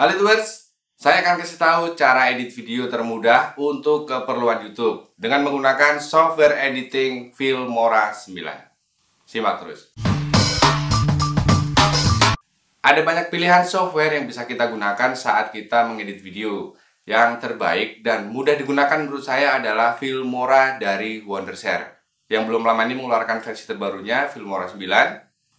Halo YouTubers, saya akan kasih tahu cara edit video termudah untuk keperluan YouTube dengan menggunakan software editing Filmora 9. Simak terus. Ada banyak pilihan software yang bisa kita gunakan saat kita mengedit video. Yang terbaik dan mudah digunakan menurut saya adalah Filmora dari Wondershare. Yang belum lama ini mengeluarkan versi terbarunya, Filmora 9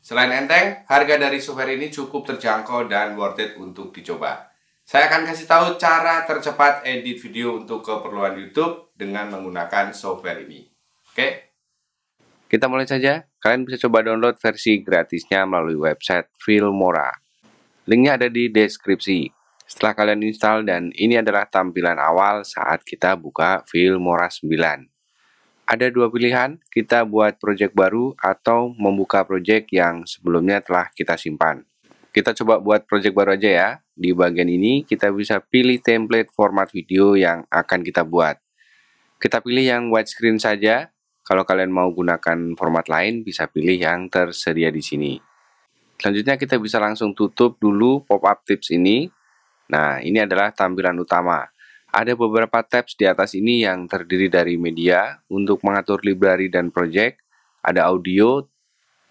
Selain enteng, harga dari software ini cukup terjangkau dan worth it untuk dicoba. Saya akan kasih tahu cara tercepat edit video untuk keperluan YouTube dengan menggunakan software ini. Oke? Kita mulai saja. Kalian bisa coba download versi gratisnya melalui website Filmora. Linknya ada di deskripsi. Setelah kalian install dan ini adalah tampilan awal saat kita buka Filmora 9 ada dua pilihan, kita buat project baru atau membuka project yang sebelumnya telah kita simpan. Kita coba buat project baru aja ya. Di bagian ini kita bisa pilih template format video yang akan kita buat. Kita pilih yang widescreen saja. Kalau kalian mau gunakan format lain bisa pilih yang tersedia di sini. Selanjutnya kita bisa langsung tutup dulu pop-up tips ini. Nah, ini adalah tampilan utama. Ada beberapa tabs di atas ini yang terdiri dari media untuk mengatur library dan project, ada audio,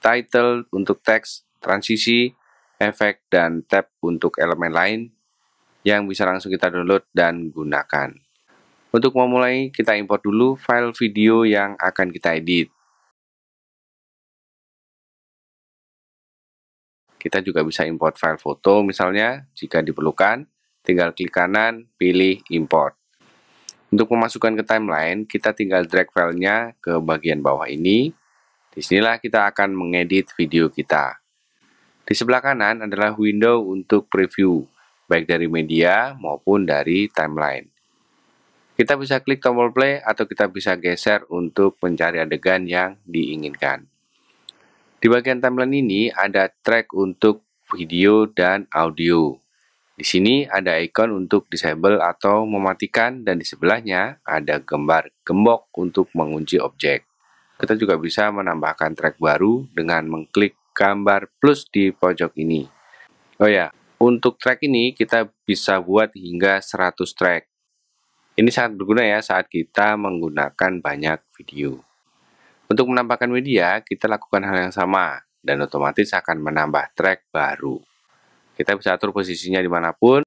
title untuk teks, transisi, efek, dan tab untuk elemen lain yang bisa langsung kita download dan gunakan. Untuk memulai, kita import dulu file video yang akan kita edit. Kita juga bisa import file foto misalnya jika diperlukan Tinggal klik kanan, pilih import. Untuk memasukkan ke timeline, kita tinggal drag filenya ke bagian bawah ini. Disinilah kita akan mengedit video kita. Di sebelah kanan adalah window untuk preview, baik dari media maupun dari timeline. Kita bisa klik tombol play atau kita bisa geser untuk mencari adegan yang diinginkan. Di bagian timeline ini ada track untuk video dan audio. Di sini ada ikon untuk disable atau mematikan dan di sebelahnya ada gambar gembok untuk mengunci objek. Kita juga bisa menambahkan track baru dengan mengklik gambar plus di pojok ini. Oh ya, untuk track ini kita bisa buat hingga 100 track. Ini sangat berguna ya saat kita menggunakan banyak video. Untuk menambahkan media, kita lakukan hal yang sama dan otomatis akan menambah track baru. Kita bisa atur posisinya dimanapun.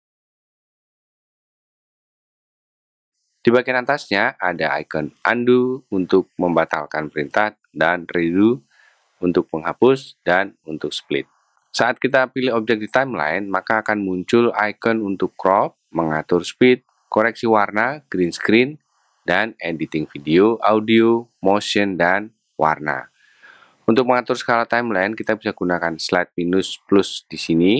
Di bagian atasnya ada icon undo untuk membatalkan perintah dan redo untuk menghapus dan untuk split. Saat kita pilih objek di timeline, maka akan muncul icon untuk crop, mengatur speed, koreksi warna, green screen, dan editing video, audio, motion, dan warna. Untuk mengatur skala timeline, kita bisa gunakan slide minus plus di sini,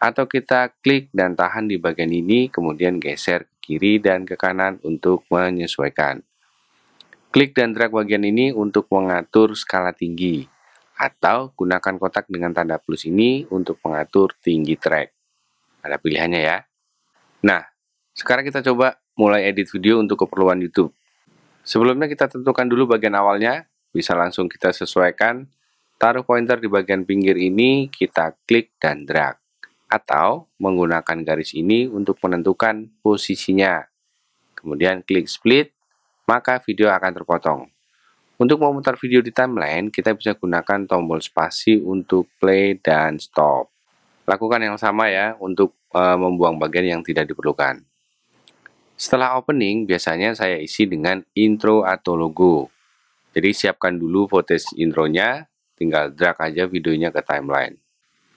atau kita klik dan tahan di bagian ini, kemudian geser ke kiri dan ke kanan untuk menyesuaikan. Klik dan drag bagian ini untuk mengatur skala tinggi, atau gunakan kotak dengan tanda plus ini untuk mengatur tinggi track. Ada pilihannya ya. Nah, sekarang kita coba mulai edit video untuk keperluan YouTube. Sebelumnya kita tentukan dulu bagian awalnya, bisa langsung kita sesuaikan. Taruh pointer di bagian pinggir ini, kita klik dan drag atau menggunakan garis ini untuk menentukan posisinya. Kemudian klik split, maka video akan terpotong. Untuk memutar video di timeline, kita bisa gunakan tombol spasi untuk play dan stop. Lakukan yang sama ya untuk e, membuang bagian yang tidak diperlukan. Setelah opening, biasanya saya isi dengan intro atau logo. Jadi siapkan dulu footage intronya, tinggal drag aja videonya ke timeline.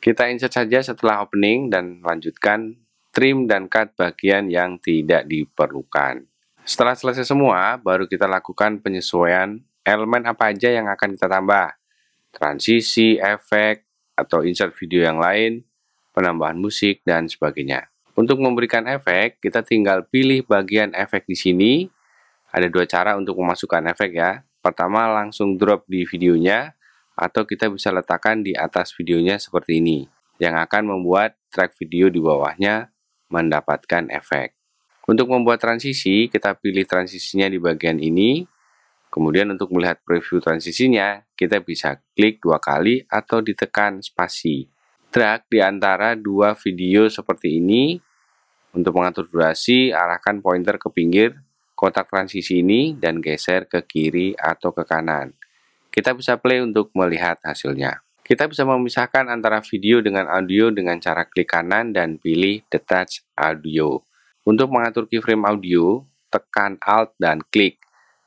Kita insert saja setelah opening dan lanjutkan trim dan cut bagian yang tidak diperlukan. Setelah selesai semua, baru kita lakukan penyesuaian elemen apa aja yang akan kita tambah. Transisi, efek, atau insert video yang lain, penambahan musik, dan sebagainya. Untuk memberikan efek, kita tinggal pilih bagian efek di sini. Ada dua cara untuk memasukkan efek ya. Pertama, langsung drop di videonya atau kita bisa letakkan di atas videonya seperti ini, yang akan membuat track video di bawahnya mendapatkan efek. Untuk membuat transisi, kita pilih transisinya di bagian ini. Kemudian untuk melihat preview transisinya, kita bisa klik dua kali atau ditekan spasi. Drag di antara dua video seperti ini. Untuk mengatur durasi, arahkan pointer ke pinggir kotak transisi ini dan geser ke kiri atau ke kanan. Kita bisa play untuk melihat hasilnya. Kita bisa memisahkan antara video dengan audio dengan cara klik kanan dan pilih Detach Audio. Untuk mengatur keyframe audio, tekan Alt dan klik.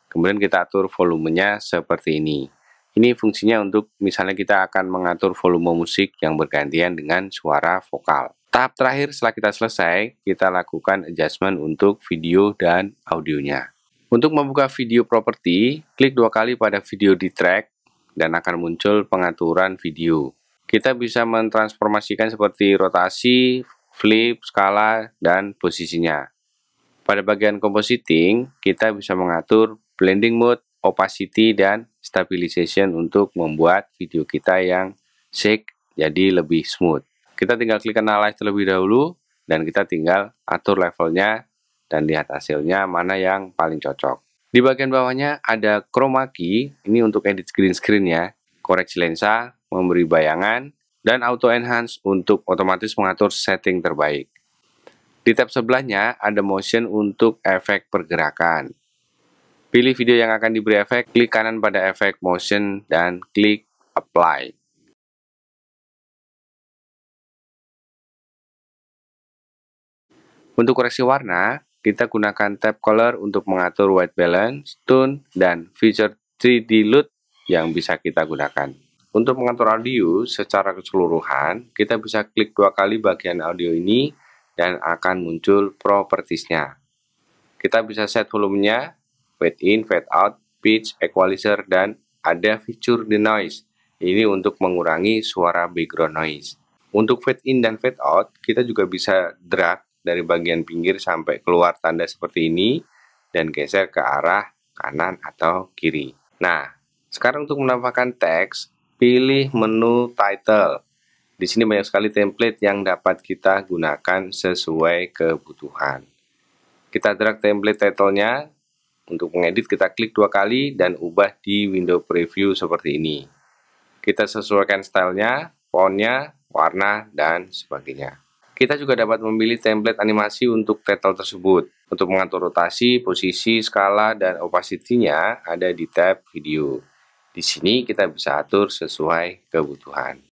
Kemudian kita atur volumenya seperti ini. Ini fungsinya untuk misalnya kita akan mengatur volume musik yang bergantian dengan suara vokal. Tahap terakhir setelah kita selesai, kita lakukan adjustment untuk video dan audionya. Untuk membuka video properti, klik dua kali pada video di track dan akan muncul pengaturan video. Kita bisa mentransformasikan seperti rotasi, flip, skala, dan posisinya. Pada bagian compositing, kita bisa mengatur blending mode, opacity, dan stabilization untuk membuat video kita yang shake jadi lebih smooth. Kita tinggal klik analyze terlebih dahulu dan kita tinggal atur levelnya dan lihat hasilnya mana yang paling cocok. Di bagian bawahnya ada chroma key, ini untuk edit green screen ya, koreksi lensa, memberi bayangan, dan auto enhance untuk otomatis mengatur setting terbaik. Di tab sebelahnya ada motion untuk efek pergerakan. Pilih video yang akan diberi efek, klik kanan pada efek motion dan klik apply. Untuk koreksi warna, kita gunakan tab color untuk mengatur white balance, tone, dan feature 3D lut yang bisa kita gunakan. Untuk mengatur audio secara keseluruhan, kita bisa klik dua kali bagian audio ini dan akan muncul propertiesnya. Kita bisa set volumenya, fade in, fade out, pitch, equalizer, dan ada fitur denoise. Ini untuk mengurangi suara background noise. Untuk fade in dan fade out, kita juga bisa drag dari bagian pinggir sampai keluar tanda seperti ini dan geser ke arah kanan atau kiri. Nah, sekarang untuk menambahkan teks, pilih menu title. Di sini banyak sekali template yang dapat kita gunakan sesuai kebutuhan. Kita drag template title-nya. Untuk mengedit kita klik dua kali dan ubah di window preview seperti ini. Kita sesuaikan stylenya, fontnya, warna, dan sebagainya. Kita juga dapat memilih template animasi untuk title tersebut. Untuk mengatur rotasi, posisi, skala, dan opacity-nya ada di tab video. Di sini kita bisa atur sesuai kebutuhan.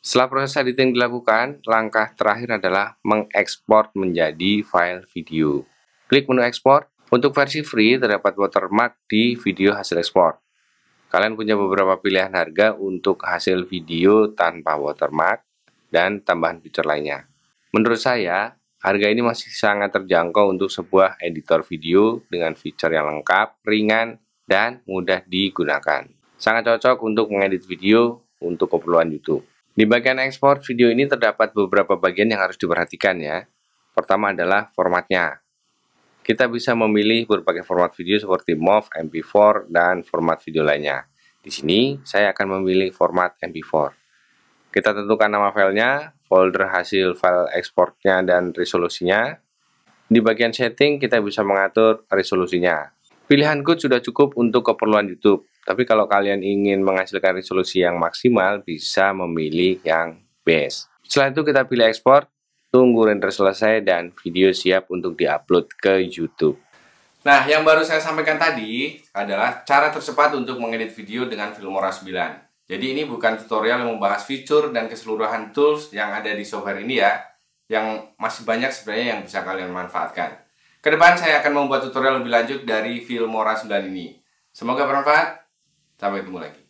Setelah proses editing dilakukan, langkah terakhir adalah mengekspor menjadi file video. Klik menu ekspor. Untuk versi free terdapat watermark di video hasil ekspor. Kalian punya beberapa pilihan harga untuk hasil video tanpa watermark dan tambahan fitur lainnya. Menurut saya, harga ini masih sangat terjangkau untuk sebuah editor video dengan fitur yang lengkap, ringan, dan mudah digunakan. Sangat cocok untuk mengedit video untuk keperluan YouTube. Di bagian ekspor video ini terdapat beberapa bagian yang harus diperhatikan ya. Pertama adalah formatnya. Kita bisa memilih berbagai format video seperti MOV, MP4, dan format video lainnya. Di sini, saya akan memilih format MP4. Kita tentukan nama filenya, folder hasil file ekspornya, dan resolusinya. Di bagian setting, kita bisa mengatur resolusinya. Pilihan good sudah cukup untuk keperluan YouTube. Tapi kalau kalian ingin menghasilkan resolusi yang maksimal, bisa memilih yang best. Setelah itu kita pilih export, Tunggu render selesai dan video siap untuk diupload ke YouTube. Nah, yang baru saya sampaikan tadi adalah cara tercepat untuk mengedit video dengan Filmora 9. Jadi ini bukan tutorial yang membahas fitur dan keseluruhan tools yang ada di software ini ya, yang masih banyak sebenarnya yang bisa kalian manfaatkan. Kedepan saya akan membuat tutorial lebih lanjut dari Filmora 9 ini. Semoga bermanfaat. Sampai ketemu lagi.